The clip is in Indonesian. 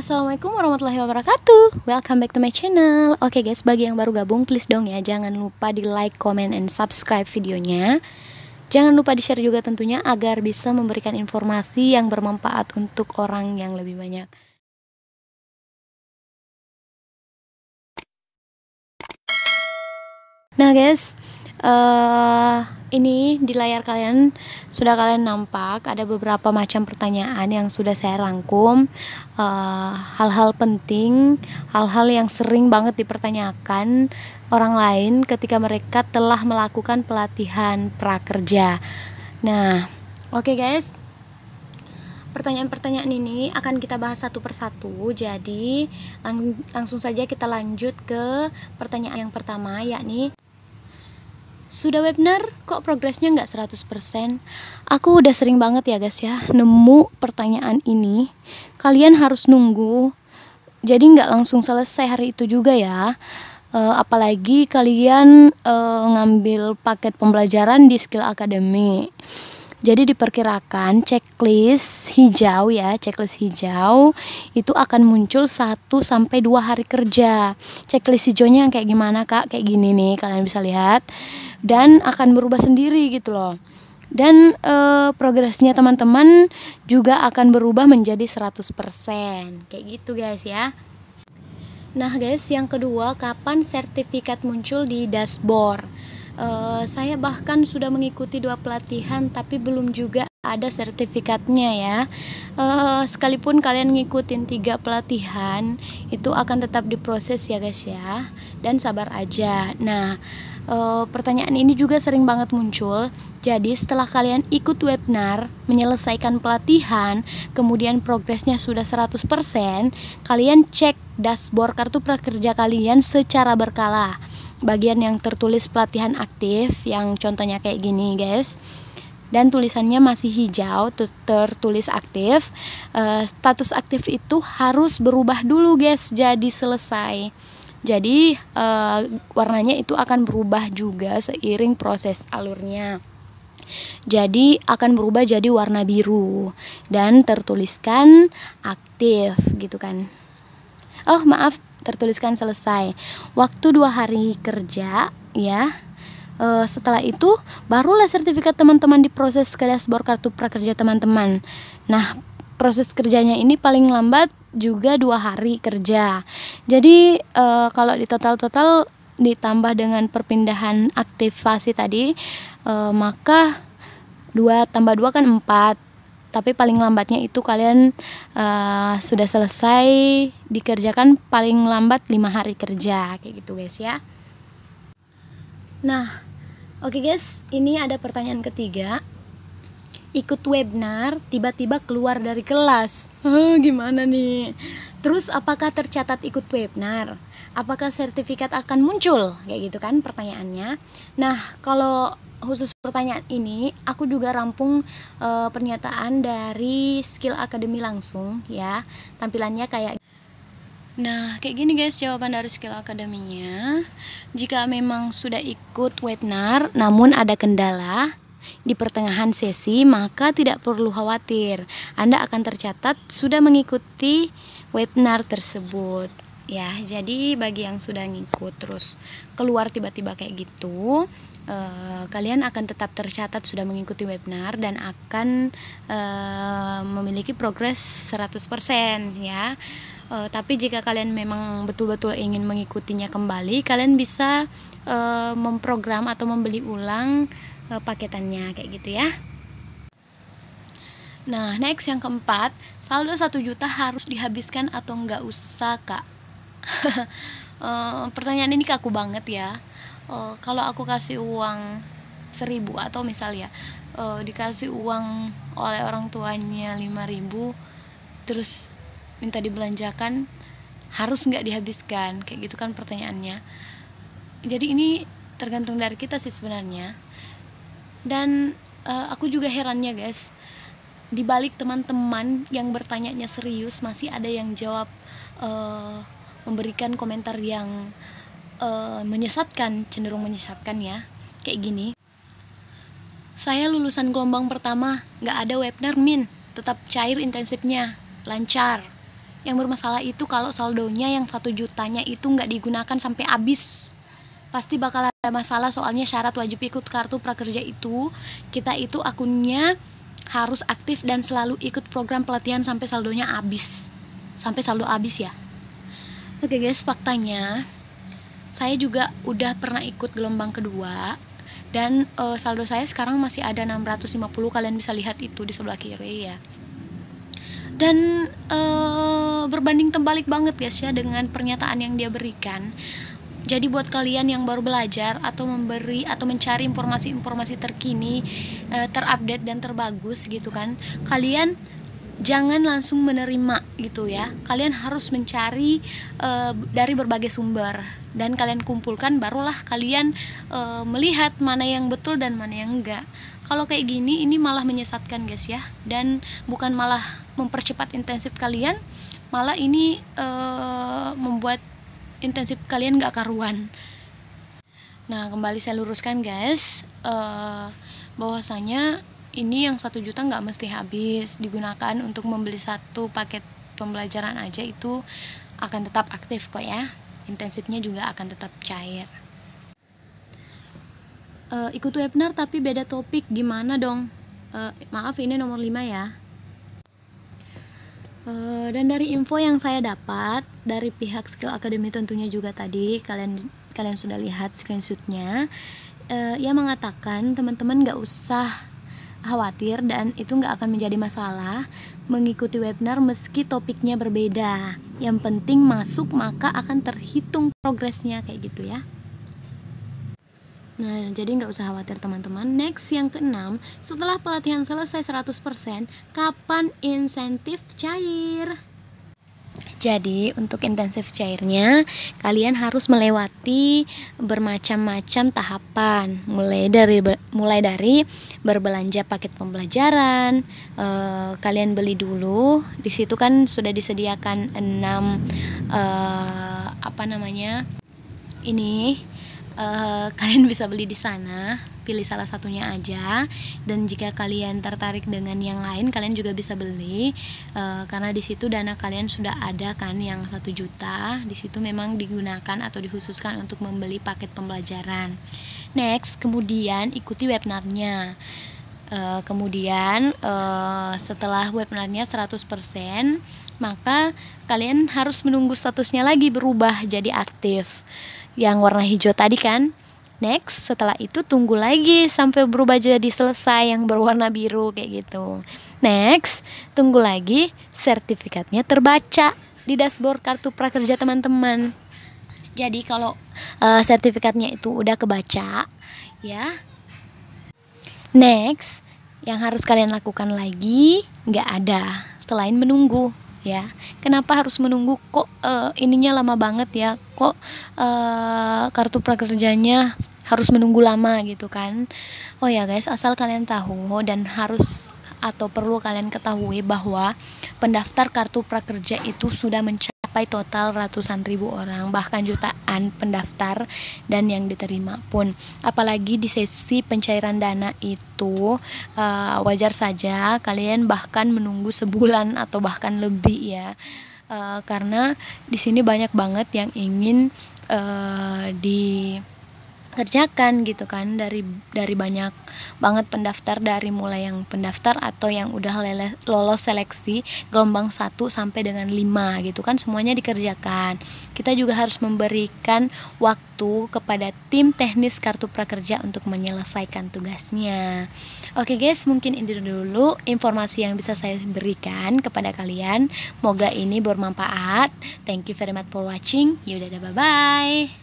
Assalamualaikum warahmatullahi wabarakatuh Welcome back to my channel Oke okay guys, bagi yang baru gabung please dong ya Jangan lupa di like, comment, and subscribe videonya Jangan lupa di share juga tentunya Agar bisa memberikan informasi yang bermanfaat untuk orang yang lebih banyak Nah guys, uh, ini di layar kalian sudah kalian nampak ada beberapa macam pertanyaan yang sudah saya rangkum eh, hal-hal uh, penting hal-hal yang sering banget dipertanyakan orang lain ketika mereka telah melakukan pelatihan prakerja nah oke okay guys pertanyaan-pertanyaan ini akan kita bahas satu persatu jadi lang langsung saja kita lanjut ke pertanyaan yang pertama yakni sudah webinar, kok progresnya nggak 100%? Aku udah sering banget ya guys ya, nemu pertanyaan ini. Kalian harus nunggu, jadi nggak langsung selesai hari itu juga ya. Uh, apalagi kalian uh, ngambil paket pembelajaran di skill Academy. Jadi diperkirakan checklist hijau ya, checklist hijau itu akan muncul 1 sampai 2 hari kerja. Checklist hijaunya yang kayak gimana Kak? Kayak gini nih, kalian bisa lihat dan akan berubah sendiri gitu loh dan e, progresnya teman-teman juga akan berubah menjadi 100% kayak gitu guys ya nah guys yang kedua kapan sertifikat muncul di dashboard e, saya bahkan sudah mengikuti dua pelatihan tapi belum juga ada sertifikatnya ya e, sekalipun kalian ngikutin tiga pelatihan itu akan tetap diproses ya guys ya dan sabar aja nah e, pertanyaan ini juga sering banget muncul. Jadi setelah kalian ikut webinar, menyelesaikan pelatihan, kemudian progresnya sudah 100%, kalian cek dashboard kartu prakerja kalian secara berkala. Bagian yang tertulis pelatihan aktif yang contohnya kayak gini, guys dan tulisannya masih hijau tertulis aktif uh, status aktif itu harus berubah dulu guys jadi selesai jadi e, warnanya itu akan berubah juga seiring proses alurnya. Jadi akan berubah jadi warna biru dan tertuliskan aktif gitu kan. Oh maaf tertuliskan selesai. Waktu dua hari kerja ya. E, setelah itu barulah sertifikat teman-teman diproses ke dashboard kartu prakerja teman-teman. Nah proses kerjanya ini paling lambat juga dua hari kerja. Jadi e, kalau di total-total ditambah dengan perpindahan aktivasi tadi, e, maka dua tambah dua kan empat. Tapi paling lambatnya itu kalian e, sudah selesai dikerjakan paling lambat lima hari kerja kayak gitu guys ya. Nah, oke okay guys, ini ada pertanyaan ketiga ikut webinar tiba-tiba keluar dari kelas huh, gimana nih terus apakah tercatat ikut webinar apakah sertifikat akan muncul kayak gitu kan pertanyaannya nah kalau khusus pertanyaan ini aku juga rampung e, pernyataan dari skill academy langsung ya tampilannya kayak Nah, kayak gini guys jawaban dari skill akademinya. Jika memang sudah ikut webinar namun ada kendala, di pertengahan sesi, maka tidak perlu khawatir. Anda akan tercatat sudah mengikuti webinar tersebut. Ya, jadi bagi yang sudah ngikut terus keluar tiba-tiba kayak gitu, eh, kalian akan tetap tercatat sudah mengikuti webinar dan akan eh, memiliki progres 100% ya. Eh, tapi jika kalian memang betul-betul ingin mengikutinya kembali, kalian bisa eh, memprogram atau membeli ulang paketannya kayak gitu ya. Nah, next yang keempat, saldo 1 juta harus dihabiskan atau nggak usah, Kak? e, pertanyaan ini kaku banget ya. E, kalau aku kasih uang seribu atau misalnya e, eh, dikasih uang oleh orang tuanya 5000 terus minta dibelanjakan harus nggak dihabiskan kayak gitu kan pertanyaannya jadi ini tergantung dari kita sih sebenarnya dan uh, aku juga herannya guys di balik teman-teman yang bertanya serius masih ada yang jawab uh, memberikan komentar yang uh, menyesatkan cenderung menyesatkan ya kayak gini saya lulusan gelombang pertama nggak ada webinar min tetap cair intensifnya lancar yang bermasalah itu kalau saldonya yang satu jutanya itu nggak digunakan sampai habis pasti bakal ada masalah soalnya syarat wajib ikut kartu prakerja itu kita itu akunnya harus aktif dan selalu ikut program pelatihan sampai saldonya habis sampai saldo habis ya oke guys faktanya saya juga udah pernah ikut gelombang kedua dan e, saldo saya sekarang masih ada 650 kalian bisa lihat itu di sebelah kiri ya dan e, berbanding terbalik banget guys ya dengan pernyataan yang dia berikan jadi buat kalian yang baru belajar atau memberi atau mencari informasi-informasi terkini, eh, terupdate dan terbagus gitu kan, kalian jangan langsung menerima gitu ya. Kalian harus mencari e, dari berbagai sumber dan kalian kumpulkan barulah kalian e, melihat mana yang betul dan mana yang enggak. Kalau kayak gini ini malah menyesatkan guys ya dan bukan malah mempercepat intensif kalian, malah ini e, membuat intensif kalian gak karuan nah kembali saya luruskan guys uh, bahwasanya ini yang satu juta nggak mesti habis digunakan untuk membeli satu paket pembelajaran aja itu akan tetap aktif kok ya intensifnya juga akan tetap cair uh, ikut webinar tapi beda topik gimana dong uh, maaf ini nomor 5 ya Eh, dan dari info yang saya dapat dari pihak Skill Academy tentunya juga tadi kalian kalian sudah lihat screenshotnya, uh, ia mengatakan teman-teman nggak usah khawatir dan itu nggak akan menjadi masalah mengikuti webinar meski topiknya berbeda. Yang penting masuk maka akan terhitung progresnya kayak gitu ya. Nah, jadi nggak usah khawatir teman-teman. Next yang keenam, setelah pelatihan selesai 100%, kapan insentif cair? Jadi, untuk intensif cairnya, kalian harus melewati bermacam-macam tahapan, mulai dari mulai dari berbelanja paket pembelajaran, e, kalian beli dulu. Di situ kan sudah disediakan 6 e, eh, apa namanya? Ini uh, kalian bisa beli di sana pilih salah satunya aja dan jika kalian tertarik dengan yang lain kalian juga bisa beli uh, karena di situ dana kalian sudah ada kan yang satu juta di situ memang digunakan atau dikhususkan untuk membeli paket pembelajaran next kemudian ikuti webnarnya Uh, eh, kemudian uh, setelah webinarnya 100% maka kalian harus menunggu statusnya lagi berubah jadi aktif yang warna hijau tadi kan. Next, setelah itu tunggu lagi sampai berubah jadi selesai yang berwarna biru kayak gitu. Next, tunggu lagi sertifikatnya terbaca di dashboard kartu prakerja teman-teman. Jadi kalau uh, sertifikatnya itu udah kebaca, ya. Next, yang harus kalian lakukan lagi nggak ada selain menunggu ya kenapa harus menunggu kok uh, ininya lama banget ya kok uh, kartu prakerjanya harus menunggu lama gitu kan oh ya guys asal kalian tahu dan harus atau perlu kalian ketahui bahwa pendaftar kartu prakerja itu sudah mencapai mencapai total ratusan ribu orang, bahkan jutaan pendaftar dan yang diterima pun. Apalagi di sesi pencairan dana itu uh, wajar saja kalian bahkan menunggu sebulan atau bahkan lebih ya. Uh, karena di sini banyak banget yang ingin uh, di kerjakan gitu kan dari dari banyak banget pendaftar dari mulai yang pendaftar atau yang udah lele, lolos seleksi gelombang 1 sampai dengan 5 gitu kan semuanya dikerjakan. Kita juga harus memberikan waktu kepada tim teknis kartu prakerja untuk menyelesaikan tugasnya. Oke guys, mungkin ini dulu informasi yang bisa saya berikan kepada kalian. Moga ini bermanfaat. Thank you very much for watching. Yaudah bye bye.